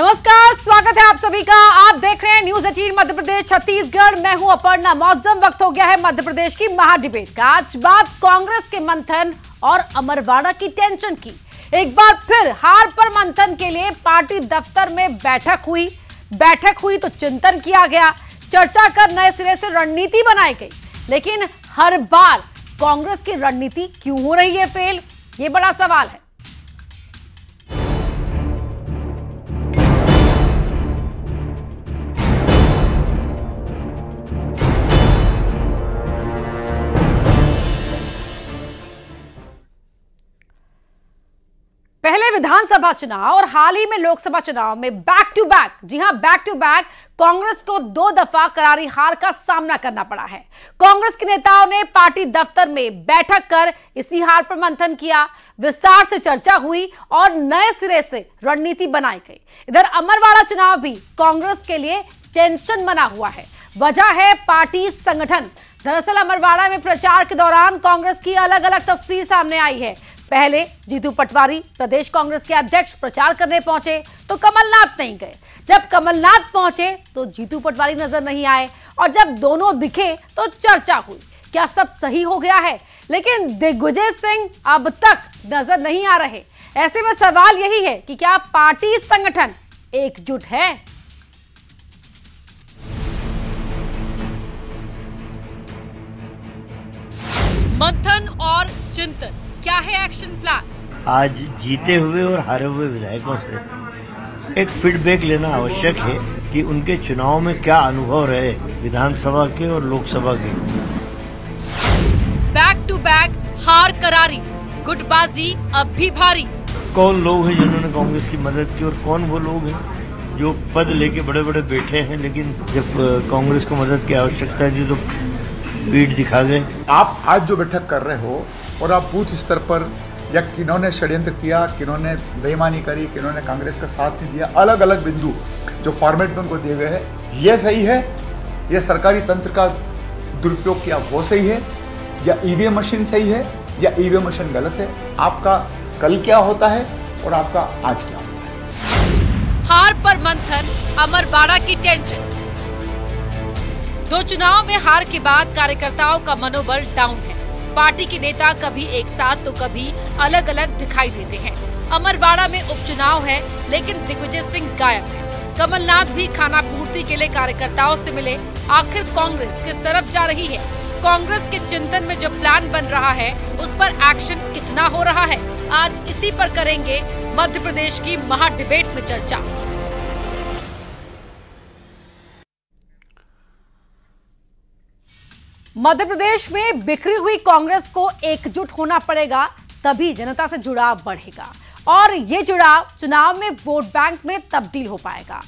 नमस्कार स्वागत है आप सभी का आप देख रहे हैं न्यूज एटीन मध्य प्रदेश छत्तीसगढ़ मैं हूं अपर्णा मौजम वक्त हो गया है मध्य प्रदेश की महा डिबेट का आज बात कांग्रेस के मंथन और अमरवाड़ा की टेंशन की एक बार फिर हार पर मंथन के लिए पार्टी दफ्तर में बैठक हुई बैठक हुई तो चिंतन किया गया चर्चा कर नए सिरे से रणनीति बनाई गई लेकिन हर बार कांग्रेस की रणनीति क्यों हो रही है फेल ये बड़ा सवाल है पहले विधानसभा चुनाव और हाल ही में लोकसभा चुनाव में बैक टू बैक जी हां बैक टू बैक कांग्रेस को दो दफा करारी हार का सामना करना पड़ा है कांग्रेस के नेताओं ने पार्टी दफ्तर में बैठक कर इसी हार पर मंथन किया विस्तार से चर्चा हुई और नए सिरे से रणनीति बनाई गई इधर अमरवाड़ा चुनाव भी कांग्रेस के लिए टेंशन बना हुआ है वजह है पार्टी संगठन दरअसल अमरवाड़ा में प्रचार के दौरान कांग्रेस की अलग अलग तफसीर सामने आई है पहले जीतू पटवारी प्रदेश कांग्रेस के अध्यक्ष प्रचार करने पहुंचे तो कमलनाथ नहीं गए जब कमलनाथ पहुंचे तो जीतू पटवारी नजर नहीं आए और जब दोनों दिखे तो चर्चा हुई क्या सब सही हो गया है लेकिन दिग्विजय सिंह अब तक नजर नहीं आ रहे ऐसे में सवाल यही है कि क्या पार्टी संगठन एकजुट है मंथन और चिंतन क्या है एक्शन प्लान आज जीते हुए और हारे हुए विधायकों से एक फीडबैक लेना आवश्यक है कि उनके चुनाव में क्या अनुभव रहे विधानसभा के और लोकसभा के बैक टू बैक हार करारी गुटबाजी अब भी भारी कौन लोग हैं जिन्होंने कांग्रेस की मदद की और कौन वो लोग हैं जो पद लेके बड़े बड़े बैठे हैं लेकिन जब कांग्रेस को मदद की आवश्यकता थी तो पीठ दिखा गए आप आज जो बैठक कर रहे हो और आप बूथ स्तर पर या किन्होंने षड्यंत्र किया किन्होंने बेईमानी करी किन्होंने कांग्रेस का साथ नहीं दिया अलग अलग बिंदु जो फॉर्मेट में उनको दिए गए हैं ये सही है यह सरकारी तंत्र का दुरुपयोग किया वो सही है या ईवीएम e मशीन सही है या ईवीएम e मशीन गलत है आपका कल क्या होता है और आपका आज क्या होता है हार पर मंथन अमर बाड़ा की टेंशन दो चुनाव में हार के बाद कार्यकर्ताओं का मनोबल डाउन है पार्टी के नेता कभी एक साथ तो कभी अलग अलग दिखाई देते हैं अमरवाड़ा में उपचुनाव है लेकिन दिग्विजय सिंह गायब है कमलनाथ भी खाना पूर्ति के लिए कार्यकर्ताओं से मिले आखिर कांग्रेस किस तरफ जा रही है कांग्रेस के चिंतन में जो प्लान बन रहा है उस पर एक्शन कितना हो रहा है आज इसी पर करेंगे मध्य प्रदेश की महा डिबेट में चर्चा मध्य प्रदेश में बिखरी हुई कांग्रेस को एकजुट होना पड़ेगा तभी जनता से जुड़ाव बढ़ेगा और ये जुड़ाव चुनाव में वोट बैंक में तब्दील हो पाएगा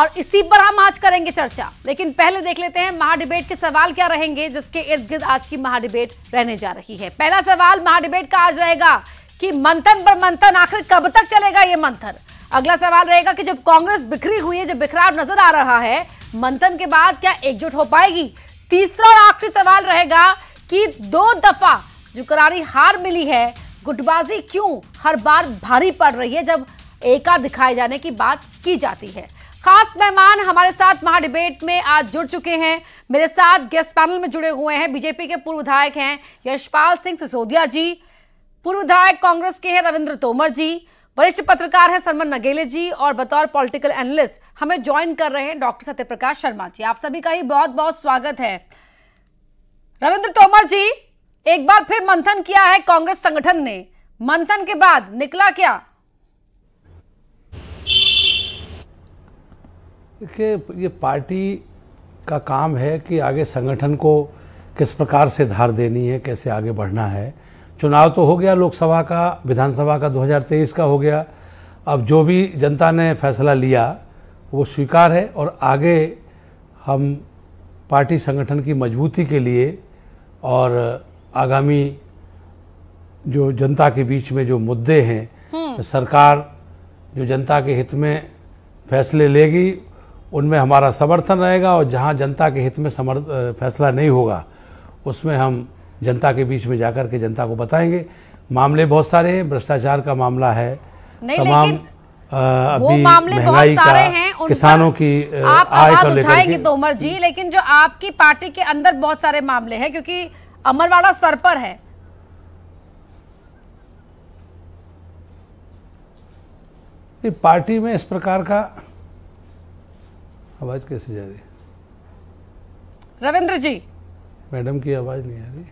और इसी पर हम आज करेंगे चर्चा लेकिन पहले देख लेते हैं महाडिबेट के सवाल क्या रहेंगे जिसके इर्द गिर्द आज की महाडिबेट रहने जा रही है पहला सवाल महाडिबेट का आज रहेगा कि मंथन पर मंथन आखिर कब तक चलेगा ये मंथन अगला सवाल रहेगा कि जब कांग्रेस बिखरी हुई है जब बिखराव नजर आ रहा है मंथन के बाद क्या एकजुट हो पाएगी तीसरा और आखिरी सवाल रहेगा कि दो दफा जो करारी हार मिली है गुटबाजी क्यों हर बार भारी पड़ रही है जब एका दिखाए जाने की बात की जाती है खास मेहमान हमारे साथ महाडिबेट में आज जुड़ चुके हैं मेरे साथ गेस्ट पैनल में जुड़े हुए हैं बीजेपी के पूर्व विधायक हैं यशपाल सिंह सिसोदिया जी पूर्व विधायक कांग्रेस के हैं रविंद्र तोमर जी वरिष्ठ पत्रकार हैं सरमन नगेले जी और बतौर पॉलिटिकल एनालिस्ट हमें ज्वाइन कर रहे हैं डॉक्टर सत्यप्रकाश शर्मा जी आप सभी का ही बहुत बहुत स्वागत है रविंद्र तोमर जी एक बार फिर मंथन किया है कांग्रेस संगठन ने मंथन के बाद निकला क्या देखिए ये पार्टी का काम है कि आगे संगठन को किस प्रकार से धार देनी है कैसे आगे बढ़ना है चुनाव तो हो गया लोकसभा का विधानसभा का 2023 का हो गया अब जो भी जनता ने फैसला लिया वो स्वीकार है और आगे हम पार्टी संगठन की मजबूती के लिए और आगामी जो जनता के बीच में जो मुद्दे हैं हम्म। सरकार जो जनता के हित में फैसले लेगी उनमें हमारा समर्थन रहेगा और जहां जनता के हित में समर्थ फैसला नहीं होगा उसमें हम जनता के बीच में जाकर के जनता को बताएंगे मामले बहुत सारे हैं भ्रष्टाचार का मामला है तमाम अभी महंगाई का किसानों की आय को लेकर तोमर जी लेकिन जो आपकी पार्टी के अंदर बहुत सारे मामले हैं क्योंकि अमरवाड़ा सर पर है पार्टी में इस प्रकार का आवाज कैसे जा रही रविंद्र जी मैडम की आवाज नहीं आ रही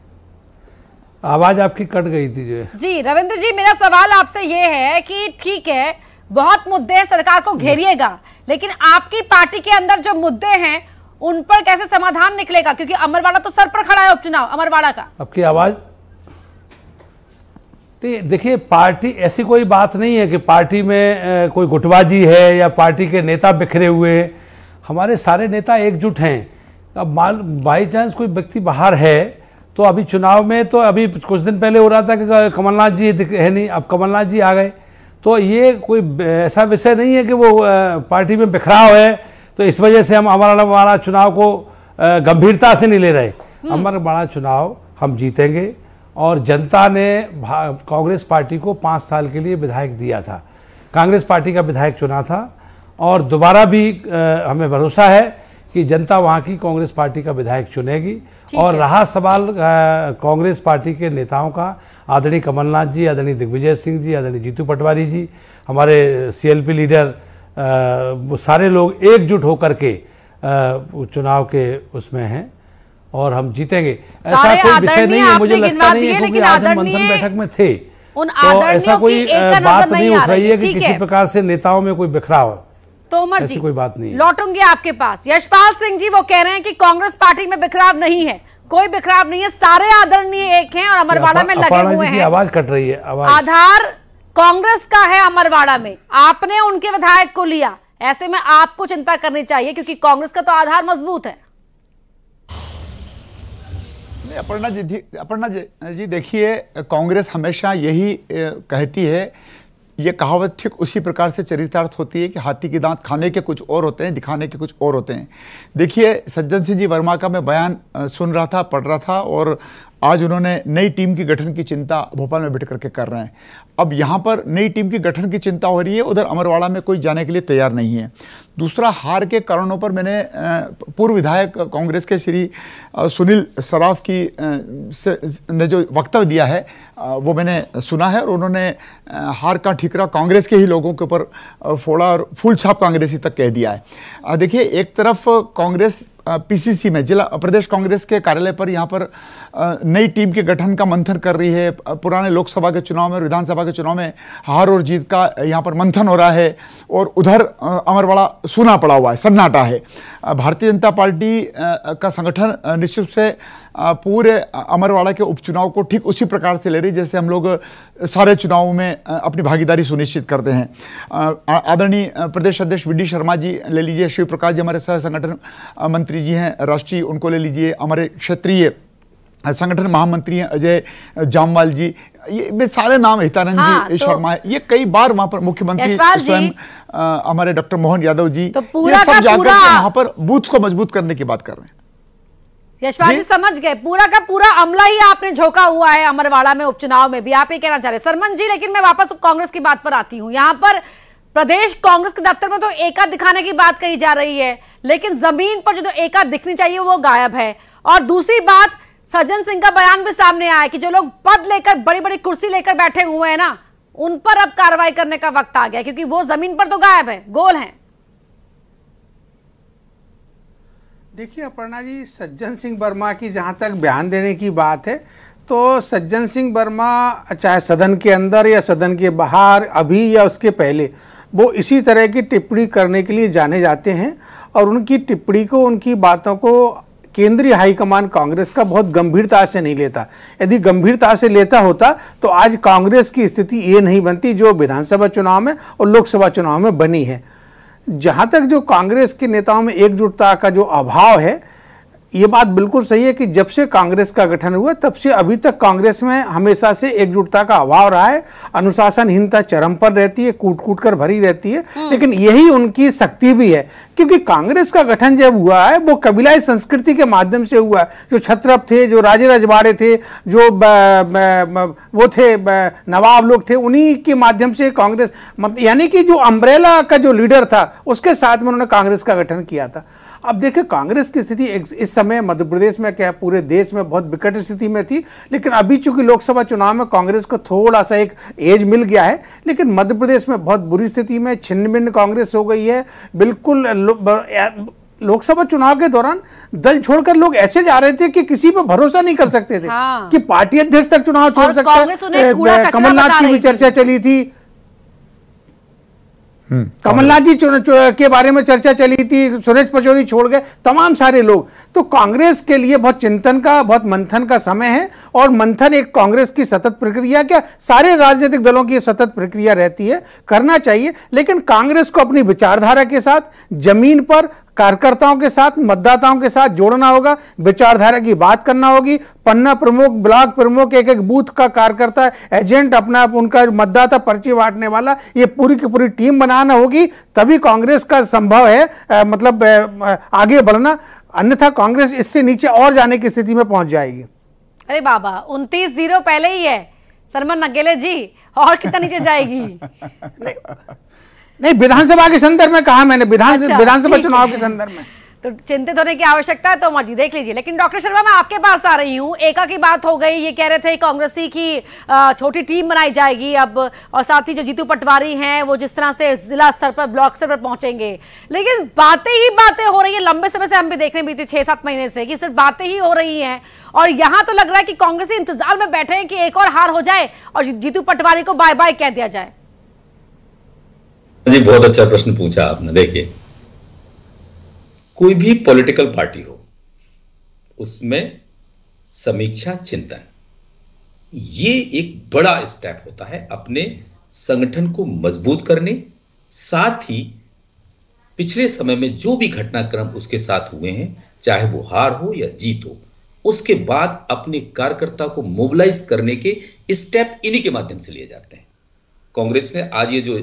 आवाज आपकी कट गई थी जो जी रविंद्र जी मेरा सवाल आपसे ये है कि ठीक है बहुत मुद्दे हैं सरकार को घेरिएगा लेकिन आपकी पार्टी के अंदर जो मुद्दे हैं उन पर कैसे समाधान निकलेगा क्योंकि अमरवाड़ा तो सर पर खड़ा है उपचुनाव अमरवाड़ा का आपकी आवाज देखिए पार्टी ऐसी कोई बात नहीं है कि पार्टी में कोई गुटबाजी है या पार्टी के नेता बिखरे हुए हमारे सारे नेता एकजुट हैं अब मान बाई चांस कोई व्यक्ति बाहर है तो अभी चुनाव में तो अभी कुछ दिन पहले हो रहा था कि कमलनाथ जी है नहीं अब कमलनाथ जी आ गए तो ये कोई ऐसा विषय नहीं है कि वो पार्टी में बिखराव है तो इस वजह से हम हमारा हमारा चुनाव को गंभीरता से नहीं ले रहे अमर हम्म। बड़ा चुनाव हम जीतेंगे और जनता ने कांग्रेस पार्टी को पाँच साल के लिए विधायक दिया था कांग्रेस पार्टी का विधायक चुना था और दोबारा भी आ, हमें भरोसा है कि जनता वहाँ की कांग्रेस पार्टी का विधायक चुनेगी और रहा सवाल कांग्रेस पार्टी के नेताओं का आदरणीय कमलनाथ जी आदरणीय दिग्विजय सिंह जी आदरणीय जीतू पटवारी जी हमारे सीएलपी लीडर वो सारे लोग एकजुट होकर के चुनाव के उसमें हैं और हम जीतेंगे ऐसा कोई विषय नहीं है मुझे लगता नहीं है क्योंकि आज हम मंथन बैठक में थे उन तो ऐसा कोई बात नहीं उठ रही है कि किसी प्रकार से नेताओं में कोई बिखराव तोमर जी कोई बात नहीं लौटूंगी आपके पास यशपाल सिंह जी वो कह रहे हैं कि कांग्रेस पार्टी में बिखराव नहीं है कोई बिखराव नहीं है सारे आदरणीय एक हैं और अमरवाड़ा में लगे हुए हैं आवाज कट रही है आधार कांग्रेस का है अमरवाड़ा में आपने उनके विधायक को लिया ऐसे में आपको चिंता करनी चाहिए क्योंकि कांग्रेस का तो आधार मजबूत है अपर्णा जी अपर्णा जी देखिए कांग्रेस हमेशा यही कहती है ये कहावत ठीक उसी प्रकार से चरितार्थ होती है कि हाथी के दांत खाने के कुछ और होते हैं दिखाने के कुछ और होते हैं देखिए सज्जन सिंह जी वर्मा का मैं बयान सुन रहा था पढ़ रहा था और आज उन्होंने नई टीम की गठन की चिंता भोपाल में बैठ करके कर रहे हैं अब यहाँ पर नई टीम की गठन की चिंता हो रही है उधर अमरवाड़ा में कोई जाने के लिए तैयार नहीं है दूसरा हार के कारणों पर मैंने पूर्व विधायक कांग्रेस के श्री सुनील सराफ की से ने जो वक्तव्य दिया है वो मैंने सुना है और उन्होंने हार का ठिकरा कांग्रेस के ही लोगों के ऊपर फोड़ा और फुल छाप कांग्रेसी तक कह दिया है देखिए एक तरफ कांग्रेस पीसीसी में जिला प्रदेश कांग्रेस के कार्यालय पर यहाँ पर नई टीम के गठन का मंथन कर रही है पुराने लोकसभा के चुनाव में और विधानसभा के चुनाव में हार और जीत का यहाँ पर मंथन हो रहा है और उधर अमरवाड़ा सूना पड़ा हुआ है सन्नाटा है भारतीय जनता पार्टी का संगठन निश्चित रूप से पूरे अमरवाड़ा के उपचुनाव को ठीक उसी प्रकार से ले रही जैसे हम लोग सारे चुनावों में अपनी भागीदारी सुनिश्चित करते हैं आदरणीय प्रदेश अध्यक्ष वी शर्मा जी ले लीजिए शिव प्रकाश जी हमारे सह संगठन मंत्री मंत्री जी हैं राष्ट्रीय उनको ले लीजिए हमारे क्षेत्रीय संगठन महामंत्री हैं अजय जामवाल जी ये मैं सारे नाम हितानंद हाँ, जी तो, शर्मा है ये कई बार वहाँ पर मुख्यमंत्री स्वयं हमारे डॉक्टर मोहन यादव जी तो पूरा ये सब जाकर वहाँ पर बूथ को मजबूत करने की बात कर रहे हैं यशपाल जी समझ गए पूरा का पूरा अमला ही आपने झोंका हुआ है अमरवाड़ा में उपचुनाव में भी आप ये कहना चाह रहे सरमन जी लेकिन मैं वापस कांग्रेस की बात पर आती हूँ यहाँ पर प्रदेश कांग्रेस के दफ्तर में तो एका दिखाने की बात कही जा रही है लेकिन जमीन पर जो तो एका दिखनी चाहिए वो गायब है और दूसरी बात सज्जन सिंह का बयान भी सामने आया कि जो लोग पद लेकर बड़ी बड़ी कुर्सी लेकर बैठे हुए हैं ना उन पर अब कार्रवाई करने का वक्त आ गया क्योंकि वो जमीन पर तो गायब है गोल है देखिए अपर्णा जी सज्जन सिंह वर्मा की जहां तक बयान देने की बात है तो सज्जन सिंह वर्मा चाहे सदन के अंदर या सदन के बाहर अभी या उसके पहले वो इसी तरह की टिप्पणी करने के लिए जाने जाते हैं और उनकी टिप्पणी को उनकी बातों को केंद्रीय हाईकमान कांग्रेस का बहुत गंभीरता से नहीं लेता यदि गंभीरता से लेता होता तो आज कांग्रेस की स्थिति ये नहीं बनती जो विधानसभा चुनाव में और लोकसभा चुनाव में बनी है जहाँ तक जो कांग्रेस के नेताओं में एकजुटता का जो अभाव है ये बात बिल्कुल सही है कि जब से कांग्रेस का गठन हुआ तब से अभी तक कांग्रेस में हमेशा से एकजुटता का अभाव रहा है अनुशासनहीनता चरम पर रहती है कूट कूट कर भरी रहती है हम्म। लेकिन यही उनकी शक्ति भी है क्योंकि कांग्रेस का गठन जब हुआ है वो कबीलाई संस्कृति के माध्यम से हुआ है जो छत्रप थे जो राजे रजवाड़े थे जो ब, ब, ब, वो थे नवाब लोग थे उन्हीं के माध्यम से कांग्रेस मतलब यानी कि जो अम्ब्रेला का जो लीडर था उसके साथ में उन्होंने कांग्रेस का गठन किया था अब देखिए कांग्रेस की स्थिति इस समय मध्य प्रदेश में क्या पूरे देश में बहुत विकट स्थिति में थी लेकिन अभी चूंकि लोकसभा चुनाव में कांग्रेस को थोड़ा सा एक एज मिल गया है लेकिन मध्य प्रदेश में बहुत बुरी स्थिति में छिन्न भिन्न कांग्रेस हो गई है बिल्कुल लोकसभा चुनाव के दौरान दल छोड़कर लोग ऐसे जा रहे थे कि किसी पर भरोसा नहीं कर सकते थे हाँ। कि पार्टी अध्यक्ष तक चुनाव छोड़ सकते कमलनाथ की भी चर्चा चली थी कमलनाथ जी के बारे में चर्चा चली थी सुरेश पचौरी छोड़ गए तमाम सारे लोग तो कांग्रेस के लिए बहुत चिंतन का बहुत मंथन का समय है और मंथन एक कांग्रेस की सतत प्रक्रिया क्या सारे राजनीतिक दलों की सतत प्रक्रिया रहती है करना चाहिए लेकिन कांग्रेस को अपनी विचारधारा के साथ जमीन पर कार्यकर्ताओं के साथ मतदाताओं के साथ जोड़ना होगा विचारधारा की बात करना होगी पन्ना प्रमुख ब्लॉक प्रमुख एक एक बूथ का कार्यकर्ता एजेंट अपना उनका मतदाता पर्ची बांटने वाला ये पूरी की पूरी टीम बनाना होगी तभी कांग्रेस का संभव है आ, मतलब आ, आगे बढ़ना अन्यथा कांग्रेस इससे नीचे और जाने की स्थिति में पहुंच जाएगी अरे बाबा उनतीस जीरो पहले ही है सरमन नगेले जी और कितना नीचे जाएगी नहीं, नहीं विधानसभा के संदर्भ में कहा मैंने विधानसभा अच्छा, विधानसभा चुनाव के संदर्भ में तो चिंतित होने की आवश्यकता है तो मर्जी देख लीजिए लेकिन डॉक्टर शर्मा मैं आपके पास आ रही हूँ एका की बात हो गई ये कह रहे थे कांग्रेसी की छोटी टीम बनाई जाएगी अब और साथ ही जो जीतू पटवारी हैं वो जिस तरह से जिला स्तर पर ब्लॉक स्तर पर पहुंचेंगे लेकिन बातें ही बातें हो रही है लंबे समय से हम भी देख रहे बीते छह सात महीने से कि सिर्फ बातें ही हो रही है और यहाँ तो लग रहा है कि कांग्रेसी इंतजार में बैठे हैं कि एक और हार हो जाए और जीतू पटवारी को बाय बाय कह दिया जाए जी बहुत अच्छा प्रश्न पूछा आपने देखिए कोई भी पॉलिटिकल पार्टी हो उसमें समीक्षा चिंतन ये एक बड़ा स्टेप होता है अपने संगठन को मजबूत करने साथ ही पिछले समय में जो भी घटनाक्रम उसके साथ हुए हैं चाहे वो हार हो या जीत हो उसके बाद अपने कार्यकर्ता को मोबिलाइज करने के स्टेप इन्हीं के माध्यम से लिए जाते हैं कांग्रेस ने आज ये जो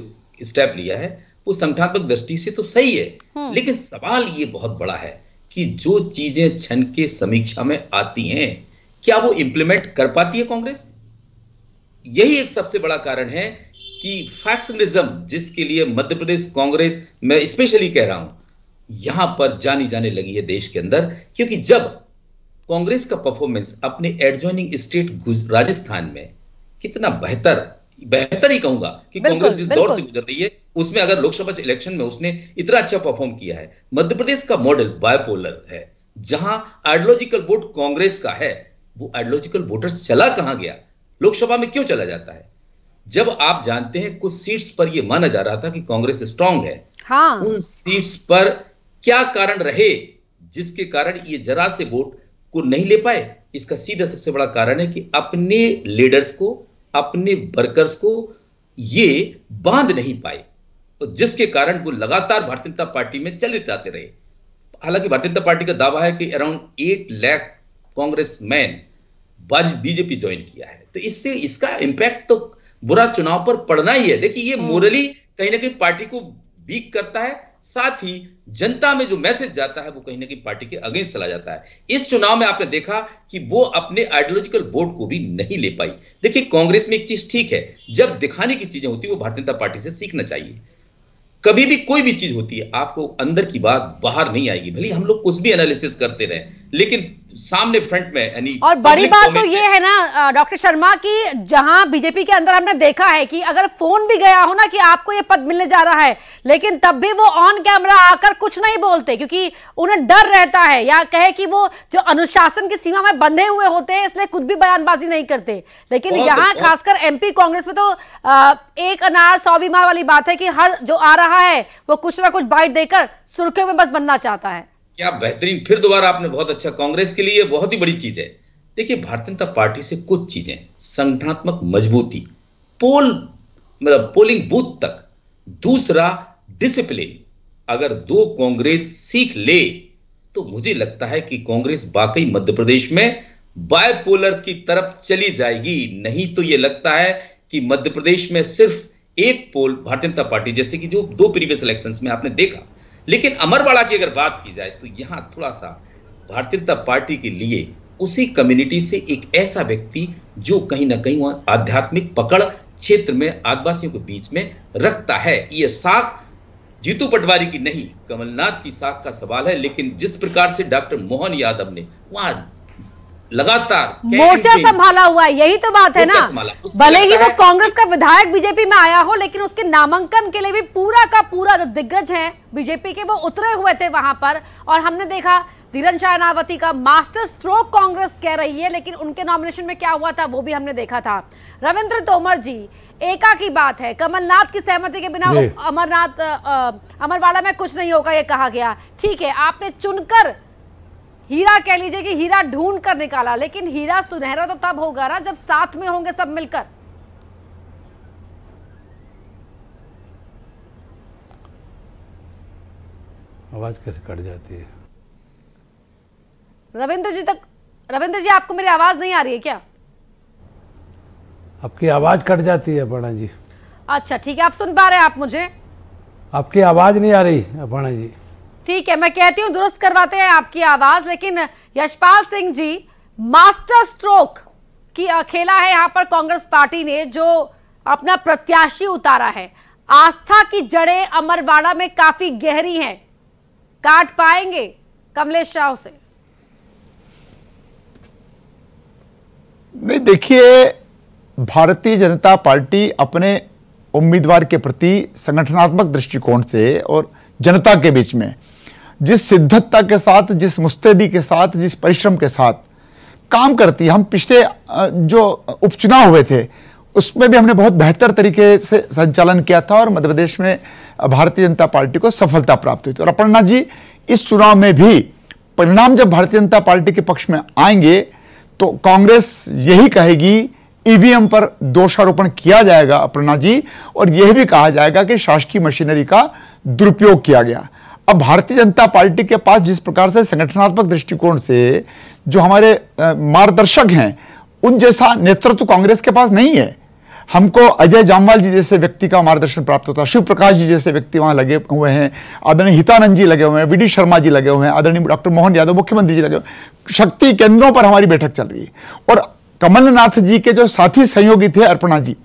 स्टेप लिया है वो संख्यात्मक दृष्टि से तो सही है हम्म। लेकिन सवाल ये बहुत बड़ा है कि जो चीजें छन के समीक्षा में आती हैं क्या वो इंप्लीमेंट कर पाती है कांग्रेस यही एक सबसे बड़ा कारण है कि फैक्शनलिज्म जिसके लिए मध्य प्रदेश कांग्रेस मैं स्पेशली कह रहा हूं यहां पर जानी जाने लगी है देश के अंदर क्योंकि जब कांग्रेस का परफॉर्मेंस अपने एडजॉइनिंग स्टेट राजस्थान में कितना बेहतर बेहतर ही कहूंगा कि कांग्रेस जिस दौर से गुजर रही है उसमें अगर लोकसभा इलेक्शन में उसने इतना अच्छा परफॉर्म किया है मध्य प्रदेश का मॉडल बायपोलर है जहां आइडियोलॉजिकल वोट कांग्रेस का है वो आइडियोलॉजिकल वोटर्स चला कहां गया लोकसभा में क्यों चला जाता है जब आप जानते हैं कुछ सीट्स पर यह माना जा रहा था कि कांग्रेस स्ट्रांग है हाँ। उन सीट्स पर क्या कारण रहे जिसके कारण ये जरा से वोट को नहीं ले पाए इसका सीधा सबसे बड़ा कारण है कि अपने लीडर्स को अपने वर्कर्स को ये बांध नहीं पाए तो जिसके कारण वो लगातार भारतीय जनता पार्टी में चले जाते रहे हालांकि भारतीय जनता पार्टी का दावा है कि around eight lakh Congress man BJP join किया है तो इससे इसका इंपैक्ट तो बुरा चुनाव पर पड़ना ही है देखिए ये मोरली हाँ। कहीं ना कहीं पार्टी को वीक करता है साथ ही जनता में जो मैसेज जाता है वो कहीं ना कहीं पार्टी के अगेंस्ट चला जाता है इस चुनाव में आपने देखा कि वो अपने आइडियोलॉजिकल वोट को भी नहीं ले पाई देखिए कांग्रेस में एक चीज ठीक है जब दिखाने की चीजें होती है वो भारतीय जनता पार्टी से सीखना चाहिए कभी भी कोई भी चीज होती है आपको अंदर की बात बाहर नहीं आएगी भले हम लोग कुछ भी एनालिसिस करते रहे लेकिन सामने फ्रंट में यानी और बड़ी बात तो ये है ना डॉक्टर शर्मा की जहां बीजेपी के अंदर हमने देखा है कि अगर फोन भी गया हो ना कि आपको ये पद मिलने जा रहा है लेकिन तब भी वो ऑन कैमरा आकर कुछ नहीं बोलते क्योंकि उन्हें डर रहता है या कहे कि वो जो अनुशासन की सीमा में बंधे हुए होते हैं इसलिए कुछ भी बयानबाजी नहीं करते लेकिन यहाँ अच्छा। खासकर एमपी कांग्रेस में तो एक अनार सौ बीमा वाली बात है कि हर जो आ रहा है वो कुछ ना कुछ बाइट देकर सुर्खियों में बस बनना चाहता है क्या बेहतरीन फिर दोबारा आपने बहुत अच्छा कांग्रेस के लिए बहुत ही बड़ी चीज है देखिए भारतीय जनता पार्टी से कुछ चीजें संगठनात्मक मजबूती पोल मतलब पोलिंग बूथ तक दूसरा डिसिप्लिन अगर दो कांग्रेस सीख ले तो मुझे लगता है कि कांग्रेस वाकई मध्य प्रदेश में बायपोलर की तरफ चली जाएगी नहीं तो यह लगता है कि मध्य प्रदेश में सिर्फ एक पोल भारतीय जनता पार्टी जैसे कि जो दो प्रीवियस इलेक्शंस में आपने देखा लेकिन अमरवाड़ा की अगर बात की जाए तो यहाँ थोड़ा सा भारतीय जनता पार्टी के लिए उसी कम्युनिटी से एक ऐसा व्यक्ति जो कहीं ना कहीं वहां आध्यात्मिक पकड़ क्षेत्र में आदिवासियों के बीच में रखता है ये साख जीतू पटवारी की नहीं कमलनाथ की साख का सवाल है लेकिन जिस प्रकार से डॉक्टर मोहन यादव ने वहां लगातार मोर्चा संभाला हुआ है यही तो बात है ना भले ही वो कांग्रेस का विधायक बीजेपी में आया हो लेकिन उसके नामांकन के लिए भी पूरा का पूरा जो दिग्गज हैं बीजेपी के वो उतरे हुए थे वहां पर और हमने देखा धीरन शाहनावती का मास्टर स्ट्रोक कांग्रेस कह रही है लेकिन उनके नॉमिनेशन में क्या हुआ था वो भी हमने देखा था रविंद्र तोमर जी एका की बात है कमलनाथ की सहमति के बिना अमरनाथ अमरवाड़ा में कुछ नहीं होगा ये कहा गया ठीक है आपने चुनकर हीरा कह लीजिए कि हीरा ढूंढ कर निकाला लेकिन हीरा सुनहरा तो तब होगा ना जब साथ में होंगे सब मिलकर आवाज कैसे कट जाती है रविंद्र जी तक रविंद्र जी आपको मेरी आवाज नहीं आ रही है क्या आपकी आवाज कट जाती है अपर्णा जी अच्छा ठीक है आप सुन पा रहे हैं आप मुझे आपकी आवाज नहीं आ रही अपर्णा जी ठीक है मैं कहती हूं दुरुस्त करवाते हैं आपकी आवाज लेकिन यशपाल सिंह जी मास्टर स्ट्रोक की खेला है यहां पर कांग्रेस पार्टी ने जो अपना प्रत्याशी उतारा है आस्था की जड़ें अमरवाड़ा में काफी गहरी हैं काट पाएंगे कमलेश राव से नहीं देखिए भारतीय जनता पार्टी अपने उम्मीदवार के प्रति संगठनात्मक दृष्टिकोण से और जनता के बीच में जिस सिद्धता के साथ जिस मुस्तैदी के साथ जिस परिश्रम के साथ काम करती हम पिछले जो उपचुनाव हुए थे उसमें भी हमने बहुत बेहतर तरीके से संचालन किया था और मध्य प्रदेश में भारतीय जनता पार्टी को सफलता प्राप्त हुई थी और अपर्णा जी इस चुनाव में भी परिणाम जब भारतीय जनता पार्टी के पक्ष में आएंगे तो कांग्रेस यही कहेगी ईवीएम पर दोषारोपण किया जाएगा अपर्णा जी और यह भी कहा जाएगा कि शासकीय मशीनरी का दुरुपयोग किया गया अब भारतीय जनता पार्टी के पास जिस प्रकार से संगठनात्मक दृष्टिकोण से जो हमारे मार्गदर्शक हैं उन जैसा नेतृत्व कांग्रेस के पास नहीं है हमको अजय जामवाल जी जैसे व्यक्ति का मार्गदर्शन प्राप्त होता है शिव प्रकाश जी जैसे व्यक्ति वहाँ लगे हुए हैं आदरणीय हितानंद जी लगे हुए हैं बी शर्मा जी लगे हुए हैं आदरणीय डॉक्टर मोहन यादव मुख्यमंत्री जी लगे हुए शक्ति केंद्रों पर हमारी बैठक चल रही है और कमलनाथ जी के जो साथी सहयोगी थे अर्पणा जी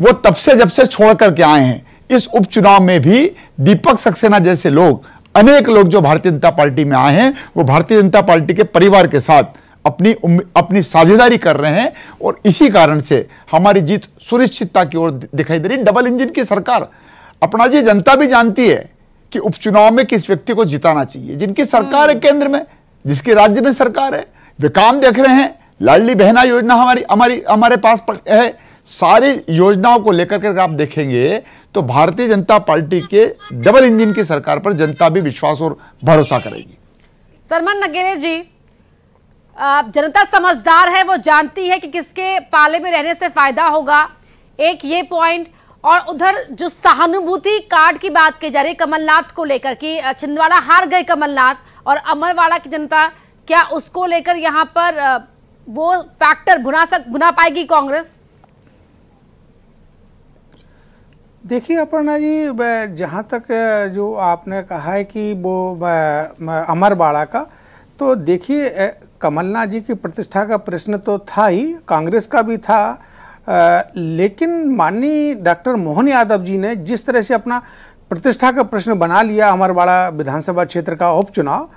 वो तब से जब से छोड़ करके आए हैं इस उपचुनाव में भी दीपक सक्सेना जैसे लोग अनेक लोग जो भारतीय जनता पार्टी में आए हैं वो भारतीय जनता पार्टी के परिवार के साथ अपनी अपनी साझेदारी कर रहे हैं और इसी कारण से हमारी जीत सुनिश्चितता की ओर दिखाई दे रही डबल इंजन की सरकार अपना जी जनता भी जानती है कि उपचुनाव में किस व्यक्ति को जिताना चाहिए जिनकी सरकार है हम्म। केंद्र में जिसके राज्य में सरकार है वे काम देख रहे हैं लाडली बहना योजना हमारी हमारी हमारे पास है सारी योजनाओं को लेकर के अगर आप देखेंगे तो भारतीय जनता पार्टी के डबल इंजन की सरकार पर जनता भी विश्वास और भरोसा करेगी सरमन नगेरे जी जनता समझदार है वो जानती है कि किसके पाले में रहने से फायदा होगा एक ये पॉइंट और उधर जो सहानुभूति कार्ड की बात की जा रही कमलनाथ को लेकर कि छिंदवाड़ा हार गए कमलनाथ और अमरवाड़ा की जनता क्या उसको लेकर यहाँ पर वो फैक्टर भुना सक भुना पाएगी कांग्रेस देखिए अपर्णा जी जहाँ तक जो आपने कहा है कि वो अमरबाड़ा का तो देखिए कमलनाथ जी की प्रतिष्ठा का प्रश्न तो था ही कांग्रेस का भी था आ, लेकिन माननीय डॉक्टर मोहन यादव जी ने जिस तरह से अपना प्रतिष्ठा का प्रश्न बना लिया अमरवाड़ा विधानसभा क्षेत्र का उपचुनाव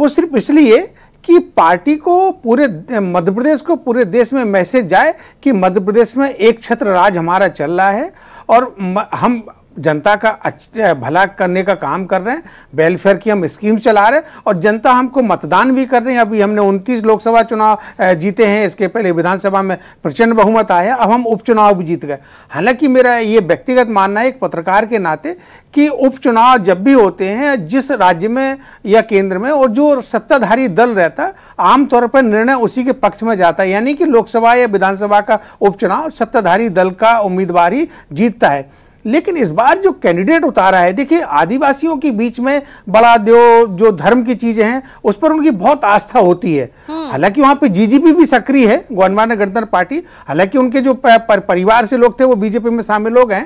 वो सिर्फ इसलिए कि पार्टी को पूरे मध्य प्रदेश को पूरे देश में मैसेज जाए कि मध्य प्रदेश में एक छत्र राज हमारा चल रहा है और हम जनता का अच्छा भला करने का काम कर रहे हैं वेलफेयर की हम स्कीम चला रहे हैं और जनता हमको मतदान भी कर रही है अभी हमने उनतीस लोकसभा चुनाव जीते हैं इसके पहले विधानसभा में प्रचंड बहुमत आया अब हम उपचुनाव भी जीत गए हालांकि मेरा ये व्यक्तिगत मानना है एक पत्रकार के नाते कि उपचुनाव जब भी होते हैं जिस राज्य में या केंद्र में और जो सत्ताधारी दल रहता आमतौर पर निर्णय उसी के पक्ष में जाता है यानी कि लोकसभा या विधानसभा का उपचुनाव सत्ताधारी दल का उम्मीदवार ही जीतता है लेकिन इस बार जो कैंडिडेट उतारा है देखिए आदिवासियों के बीच में बड़ा जो जो धर्म की चीजें हैं उस पर उनकी बहुत आस्था होती है हम्म। हालांकि वहां पे जीजीपी भी सक्रिय है गोंडवाना गणतंत्र पार्टी हालांकि उनके जो पर, पर, परिवार से लोग थे वो बीजेपी में शामिल हो गए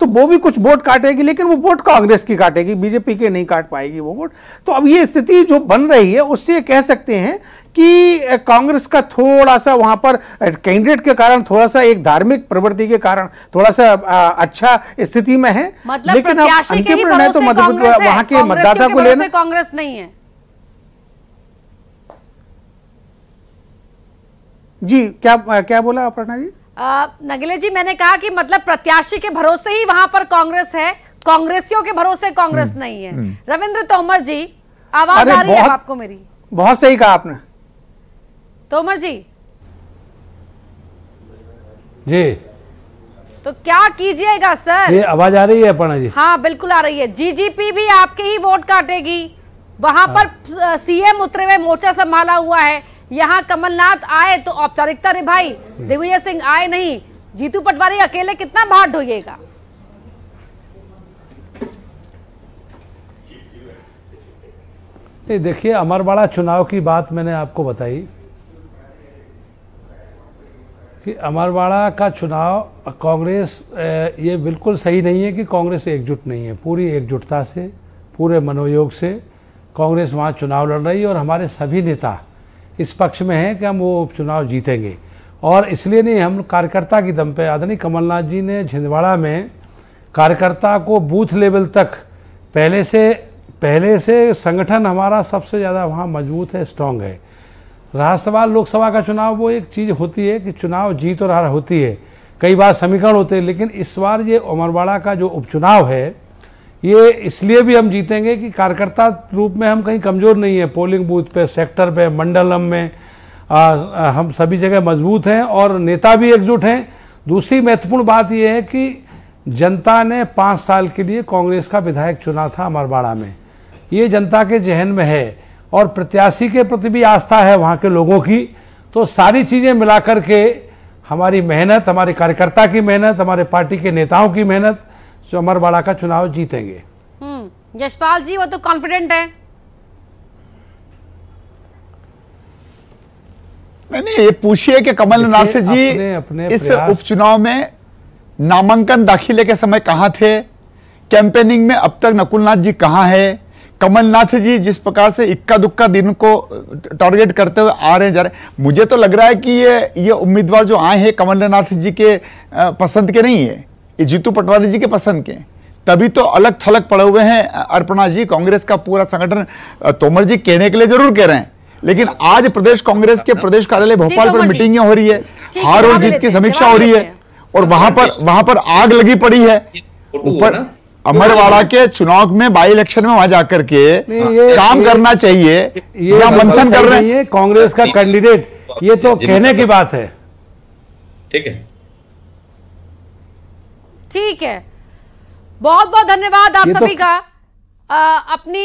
तो वो भी कुछ वोट काटेगी लेकिन वो वोट कांग्रेस की काटेगी बीजेपी के नहीं काट पाएगी वो वोट तो अब ये स्थिति जो बन रही है उससे कह सकते हैं कि कांग्रेस का थोड़ा सा वहां पर कैंडिडेट के कारण थोड़ा सा एक धार्मिक प्रवृत्ति के कारण थोड़ा सा आ, अच्छा स्थिति में है मतलब लेकिन अब अंतिम निर्णय तो मध्य वहां के मतदाता को लेना कांग्रेस नहीं है जी क्या क्या बोला अपर्णा जी नगिले जी मैंने कहा कि मतलब प्रत्याशी के भरोसे ही वहां पर कांग्रेस है कांग्रेसियों के भरोसे कांग्रेस हम्म, नहीं है हम्म। रविंद्र तोमर जी आवाज आ रही है आपको मेरी बहुत सही कहा आपने तोमर जी जी तो क्या कीजिएगा सर ये आवाज आ रही है अपना जी हाँ बिल्कुल आ रही है जीजीपी भी आपके ही वोट काटेगी वहां हाँ। पर सीएम उतरे हुए मोर्चा संभाला हुआ है यहाँ कमलनाथ आए तो औपचारिकता भाई दिग्विजय सिंह आए नहीं जीतू पटवारी अकेले कितना भार ढोइएगा देखिए अमरवाड़ा चुनाव की बात मैंने आपको बताई कि अमरवाड़ा का चुनाव कांग्रेस ये बिल्कुल सही नहीं है कि कांग्रेस एकजुट नहीं है पूरी एकजुटता से पूरे मनोयोग से कांग्रेस वहाँ चुनाव लड़ रही है और हमारे सभी नेता इस पक्ष में हैं कि हम वो उपचुनाव जीतेंगे और इसलिए नहीं हम कार्यकर्ता की दम पे आदरणीय कमलनाथ जी ने छिंदवाड़ा में कार्यकर्ता को बूथ लेवल तक पहले से पहले से संगठन हमारा सबसे ज़्यादा वहाँ मजबूत है स्ट्रांग है रहा सवाल लोकसभा का चुनाव वो एक चीज़ होती है कि चुनाव जीत और हार होती है कई बार समीकरण होते हैं लेकिन इस बार ये उमरवाड़ा का जो उपचुनाव है ये इसलिए भी हम जीतेंगे कि कार्यकर्ता रूप में हम कहीं कमज़ोर नहीं है पोलिंग बूथ पे सेक्टर पे मंडलम में आ, हम सभी जगह मजबूत हैं और नेता भी एकजुट हैं दूसरी महत्वपूर्ण बात यह है कि जनता ने पाँच साल के लिए कांग्रेस का विधायक चुना था अमरबाड़ा में ये जनता के जहन में है और प्रत्याशी के प्रति भी आस्था है वहाँ के लोगों की तो सारी चीज़ें मिलाकर के हमारी मेहनत हमारे कार्यकर्ता की मेहनत हमारे पार्टी के नेताओं की मेहनत जो अमरवाड़ा का चुनाव जीतेंगे हम्म, यशपाल जी वो तो कॉन्फिडेंट है मैंने ये पूछिए कि कमलनाथ जी अपने, अपने इस उपचुनाव में नामांकन दाखिले के समय कहां थे कैंपेनिंग में अब तक नकुलनाथ जी कहां है कमलनाथ जी जिस प्रकार से इक्का दुक्का दिन को टारगेट करते हुए आ रहे हैं जा रहे मुझे तो लग रहा है कि ये ये उम्मीदवार जो आए हैं कमलनाथ जी के पसंद के नहीं है ये जीतू पटवारी जी के पसंद के तभी तो अलग थलग पड़े हुए हैं अर्पणा जी कांग्रेस का पूरा संगठन तोमर जी कहने के लिए जरूर कह रहे हैं लेकिन आज प्रदेश कांग्रेस के प्रदेश कार्यालय भोपाल पर मीटिंग हो रही है हार और जीत की समीक्षा हो रही है और वहां पर वहां पर आग लगी पड़ी है ऊपर अमरवाड़ा के चुनाव में बाई इलेक्शन में वहां जाकर के काम करना चाहिए या मंथन कर रहे हैं कांग्रेस का कैंडिडेट ये तो कहने की बात है ठीक है ठीक है बहुत बहुत धन्यवाद आप तो सभी तो... का आ, अपनी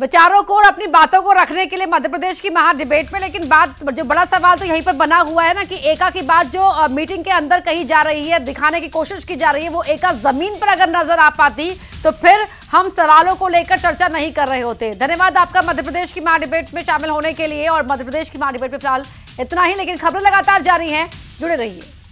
विचारों को और अपनी बातों को रखने के लिए मध्य प्रदेश की महा डिबेट में लेकिन बात जो बड़ा सवाल तो यहीं पर बना हुआ है ना कि एका की बात जो आ, मीटिंग के अंदर कही जा रही है दिखाने की कोशिश की जा रही है वो एका जमीन पर अगर नजर आ पाती तो फिर हम सवालों को लेकर चर्चा नहीं कर रहे होते धन्यवाद आपका मध्य प्रदेश की महा डिबेट में शामिल होने के लिए और मध्य प्रदेश की महा डिबेट में फिलहाल इतना ही लेकिन खबरें लगातार जारी हैं जुड़े रहिए